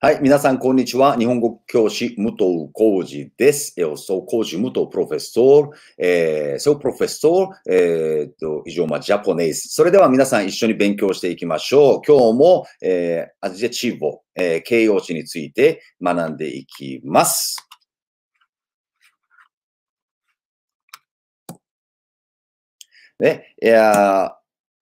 はい、皆さん、こんにちは。日本語教師、武藤浩二です。え u そう、浩二、武藤プロフェッサー、え f そう、プロフェッサー、えっ、と、以上、まあ、ジャポネ p o それでは皆さん一緒に勉強していきましょう。今日も、えー、アジェチーボ、えー、形容詞について学んでいきます。ね、いや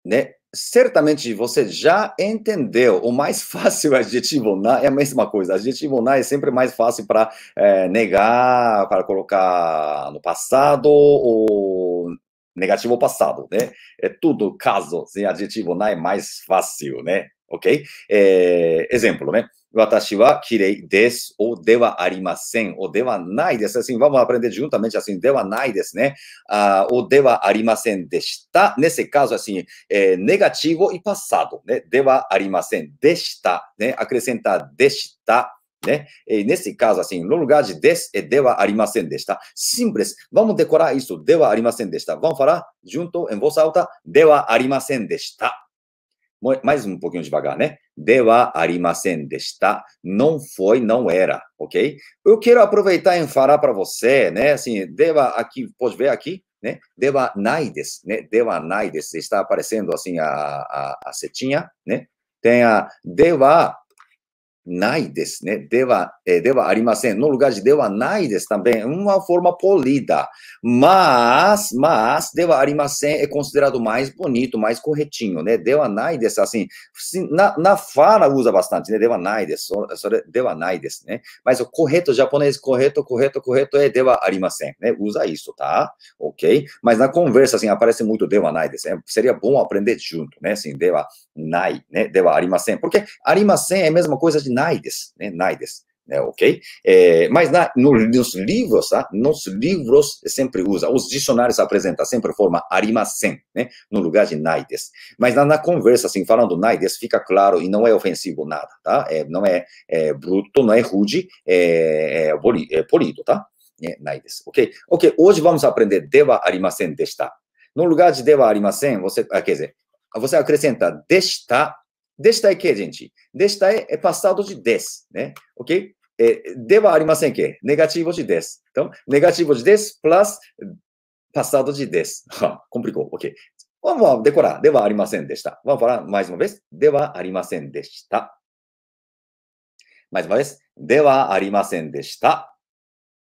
ね、certamente você já entendeu. O mais fácil é adjetivo na é a mesma coisa. Adjetivo na é sempre mais fácil para é, negar, para colocar no passado ou negativo passado, né? É tudo caso, sem adjetivo na é mais fácil, né? Ok? É, exemplo, né? Watashi wa kirei desu, ou dewa arimasen, ou dewa nai desu. Assim, vamos aprender juntamente assim, dewa nai desu, né? Ah, ou dewa arimasen deshita. Nesse caso, assim, é, negativo e passado, né? Dewa arimasen deshita, né? Acrescentar deshita. Né? E nesse caso, assim, no lugar de des, é dewa arimasen deshita. Simples. Vamos decorar isso. Dewa arimasen deshita. Vamos falar junto em voz alta. Dewa arimasen deshita. mais um pouquinho devagar, né? deva arimasen deshita. Não foi, não era, ok? Eu quero aproveitar e falar para você, né? Assim, deva aqui, pode ver aqui, né? De nai desu, né? De nai desu. Está aparecendo, assim, a, a, a setinha, né? Tem a deva ないですね。では、えー、ではありません。No lugar de ではないです。Também uma forma polida. Mas, mas, ではありません é considerado mais bonito, mais corretinho, né? ではないです。Assim, na, na fala usa bastante, né? ではないです。それではないですね。Mas o correto japonês, correto, correto, correto é ではありません。Né? Usa isso, tá? Ok? Mas na conversa, assim, aparece muito ではないです。Né? Seria bom aprender junto, né? Assim, ではない, né? ではありません. Porque ありません é a mesma coisa de né? né? ok? É, mas na, no, nos livros, tá? nos livros sempre usa, os dicionários apresentam sempre a forma arimasen, né? no lugar de naides. Mas na, na, conversa, assim, falando naides, fica claro e não é ofensivo nada, tá? É, não é, é, bruto, não é rude, é, é, é polido, tá? É, naides, ok? Ok, hoje vamos aprender deva arimasen desta. No lugar de deva arimasen, você, ah, quer dizer, você acrescenta desta でしたいけ、ジェンチ。でしたい、え、パスタードジです。ね。オッケーえ、ではありませんけ。ネガチーボジです。ネガチーボジです。プラス、パスタードジです。は、コンプリコ。オッケー。ワンワンデコラ。ではありませんでした。ワンファラ、マイズモベス。ではありませんでした。マイズモベス。ではありませんでした。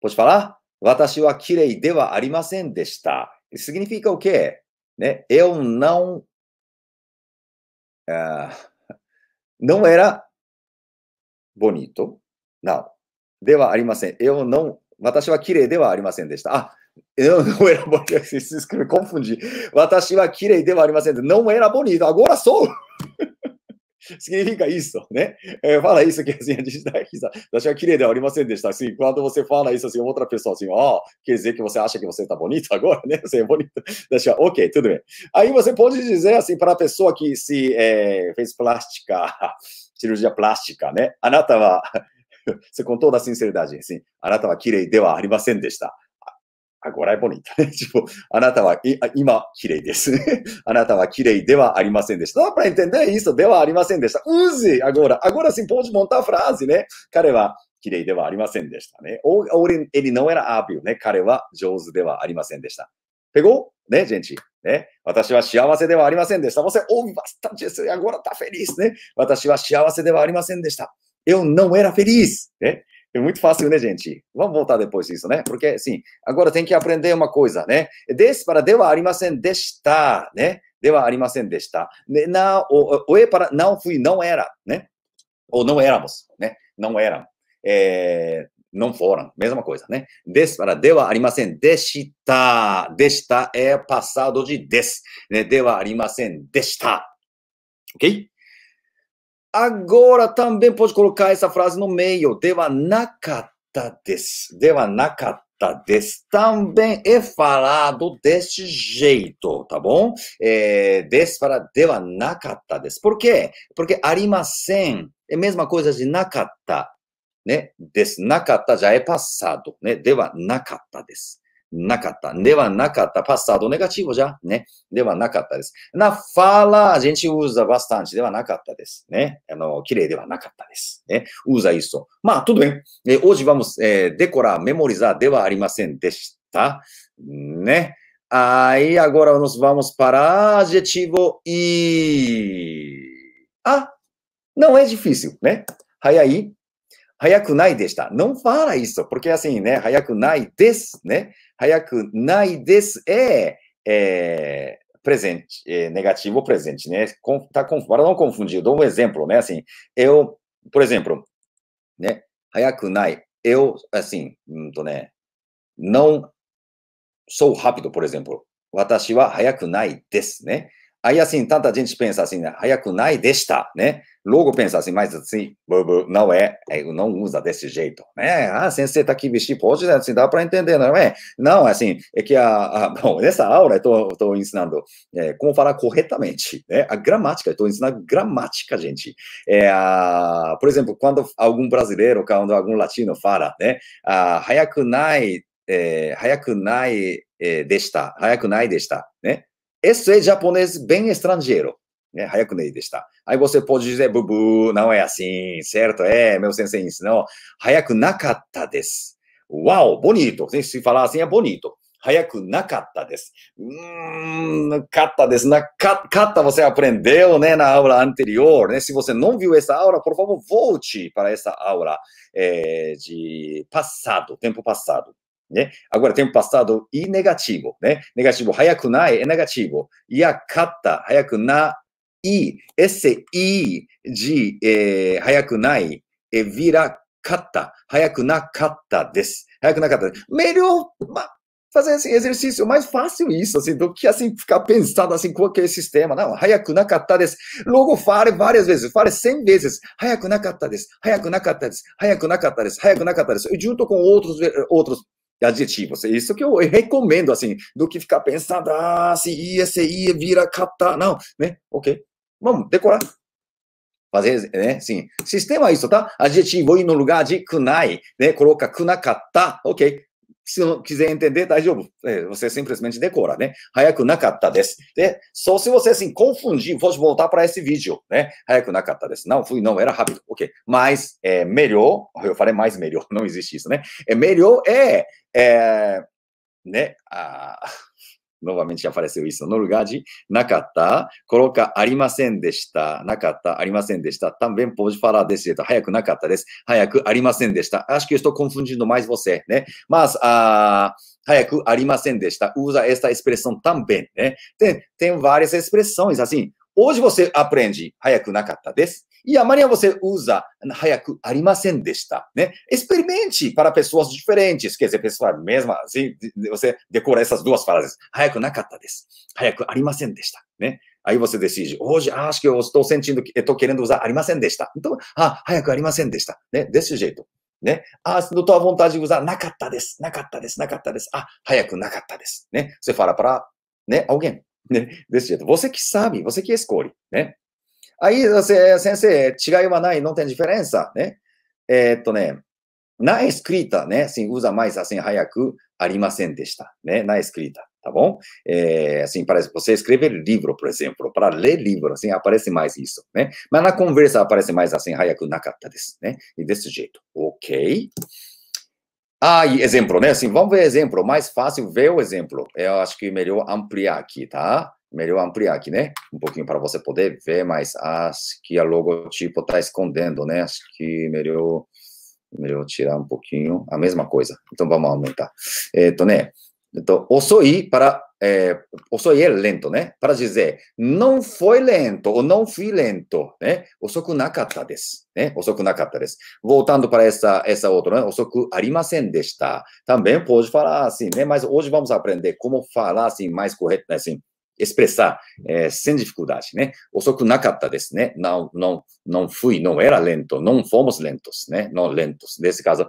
ポシファラ。私はきれいではありませんでした。significa o、o quê? ね。えおんなおん。あ。Não era bonito now ではありません。Eu não 私は綺麗ではありませんでした。あ、eu não era bonito. Confundi. 私は綺麗ではありません。Não era bonito. Agora sou. スキニフィンカーイースト、ね。えー、ファーライースト、ケースや自治体、膝。私は綺麗ではありませんでした。スキニフィンカーイースト、スキニフィンカーイート、スキニフンカーイース ト、スキニフィンカーイースト、スキニフィンカーイースト、スキニフィンカーイート、スキニフィンカーイースト、スキンカーイスト、キーイースフェイスプラスチカ、シルジアプラスチカね。あなたは、セコントダ・シンセルダージン、あなたは綺麗ではありませんでした。あ、ご来訪に行ったね。あなたは、い今、綺麗です。あなたは綺麗ではありませんでした。あ、o para e イ t ではありませんでした。う s e agora. Agora sim フラーズね。彼は綺麗ではありませんでしたね。Ou ele não e アー h ューね。彼は上手ではありませんでした。ペゴね、ジェンチ。ね。私は幸せではありませんでした。Você ouve bastante i ね。私は幸せではありませんでした。Eu não e フェリース。ね。É muito fácil, né, gente? Vamos voltar depois disso, né? Porque, assim, agora tem que aprender uma coisa, né? Des para de wa arimasen deshita, né? De wa arimasen deshita. Na, o, e para não fui, não era, né? Ou não éramos, né? Não eram. É, não foram, mesma coisa, né? Des para de wa arimasen deshita. Deshita é passado de des, né? De wa arimasen deshita. Ok? Agora também pode colocar essa frase no meio. Deva nakata desu. Deva nakata desu. Também é falado deste jeito, tá bom? É, des para deva nakata desu. Por quê? Porque arimasen é a mesma coisa de nakata, né? Desu nakata já é passado, né? Deva nakata desu. なかった。ではなかった。パスタドネガチーボじゃね。ではなかったです。な、ファーラージェンチウーザバスタンチではなかったです。ね。あの、綺麗ではなかったです。ね。ウーザイスト。まあ、とどね。えー、オジバムス、えー、デコラ、メモリザではありませんでした。ね。ああ、agora nós vamos para ー。あ、j e あ。i v o e. Ah, não é 早くないでした Não fala isso, porque assim, ね、早くないです u n a i des, né? presente, é, negativo presente, né? Com, tá, com, para não confundir, dou um exemplo, né? Assim, eu, por exemplo, né? h a y a eu, assim, ん n t ã n ã o sou rápido, por exemplo. 私は早くないですね。Aí, assim, tanta gente pensa assim, né? Hayakunai desta, né? Logo pensa assim, mas assim, não é, não usa desse jeito, né? Ah, sensei tá aqui vestido, pode, assim, dá para entender, não é? Não, assim, é que a, a bom, nessa aula eu tô, tô ensinando é, como falar corretamente, né? A gramática, eu tô ensinando gramática, gente. É, a, por exemplo, quando algum brasileiro, quando algum latino fala, né? A, hayakunai, é, hayakunai é, desta, hayakunai desta, né? Esse é japonês bem estrangeiro. Né? Hayakunei de está. Aí você pode dizer, bubu, não é assim, certo? É, meu sensei ensinou. Hayaku nakata desu. Uau, bonito. Se falar assim, é bonito. Hayakunakata nakata desu. Hum, kata desu. Na, kata você aprendeu né, na aula anterior. Né? Se você não viu essa aula, por favor, volte para essa aula é, de passado, tempo passado né? Agora tem passado e negativo, né? Negativo, hayakunai é negativo. Iakata, hayakuna i. Esse i de eh, hayakunai é, vira kata, hayakunakata desu. Hayakunakata. Melhor fazer esse exercício mais fácil isso, assim, do que assim ficar pensando assim com aquele é sistema. Não, hayakunakata desu. Logo fale várias vezes, fale cem vezes. Hayakunakata desu, hayakunakata desu, hayakunakata desu, hayakunakata desu. E junto com outros outros adjetivos. É isso que eu recomendo, assim, do que ficar pensando, ah, se ia, é, se ia, é, vira, catar. Não, né? Ok. Vamos decorar. Fazer, né? Sim. Sistema isso, tá? Adjetivo ir no lugar de kunai, né? Coloca kunakata, ok se não quiser entender, tá, é, você simplesmente decora, né? Hayaku nakatta desu. Né? Só se você, assim, confundir, vou voltar para esse vídeo, né? Hayaku nakatta desu. Não, fui, não, era rápido. Ok. Mas é melhor, eu falei mais melhor, não existe isso, né? É melhor é, é né? Ah novamente apareceu isso, no lugar de nakata, coloca arimasen deshita, nakata, arimasen deshita, também pode falar desse jeito, hayaku nakata desu, hayaku arimasen deshita, acho que estou confundindo mais você, né? Mas, ah, hayaku arimasen deshita, usa esta expressão também, né? Tem, tem várias expressões, assim, hoje você aprende hayaku nakata desu, E amanhã você usa hayaku arimasen deshita, né? Experimente para pessoas diferentes, quer dizer, pessoas mesmas, assim, você decora essas duas frases. Hayaku nakatta desu. Hayaku arimasen deshita, né? Aí você decide, hoje acho que eu estou sentindo que estou querendo usar arimasen deshita. Então, ah, hayaku arimasen deshita, né? Desse jeito. ね。あ、tô à vontade de usar なかったです。なかったです。なかったです。あ、早くなかったです。ね。Você fala para, né, alguém. Né? Desse jeito. Você que sabe, você que escolhe, né? Aí você, sensei, 違いはない não tem diferença, né? É, então, né? Na escrita, né? Assim, usa mais assim, hayaku, arimasen deshita, né? Na escrita, tá bom? É, assim, parece, você escrever livro, por exemplo, para ler livro, assim, aparece mais isso, né? Mas na conversa aparece mais assim, hayaku nakatta desu, né? E desse jeito, ok? Ah, e exemplo, né? Assim, vamos ver exemplo, mais fácil ver o exemplo. Eu acho que melhor ampliar aqui, tá? melhor ampliar aqui, né? Um pouquinho para você poder ver, mas acho que a logotipo está escondendo, né? Acho que melhor, melhor tirar um pouquinho. A mesma coisa. Então, vamos aumentar. Eh, então, né? Então, osoi para... É, eh, osoi é lento, né? Para dizer, não foi lento ou não fui lento, né? Osoku nakata desu, né? Osoku nakata desu. Voltando para essa, essa outra, né? Osoku arimasen deshita. Também pode falar assim, né? Mas hoje vamos aprender como falar assim mais correto, né? Assim, expressar é, sem dificuldade, né? né? 遅くなかったですね。Não, não, não fui, não era lento, não fomos lentos, né? Não lentos. Nesse caso,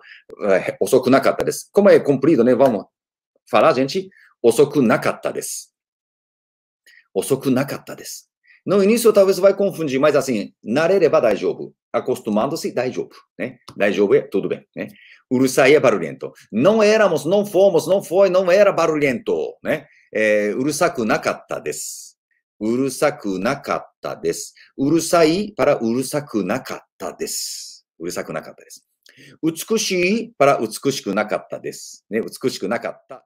é, Como é cumprido, né? Vamos falar, gente? No início, talvez vai confundir, mas assim, narereba daijobu. Acostumando-se, daijobu, né? Daijobu é tudo bem, né? Urusai é barulhento. Não éramos, não fomos, não foi, não era barulhento, né? えー、うるさくなかったです。うるさくなかったです。うるさいからうるさくなかったです。うるさくなかったです。美しいから美しくなかったです。ね、美しくなかった。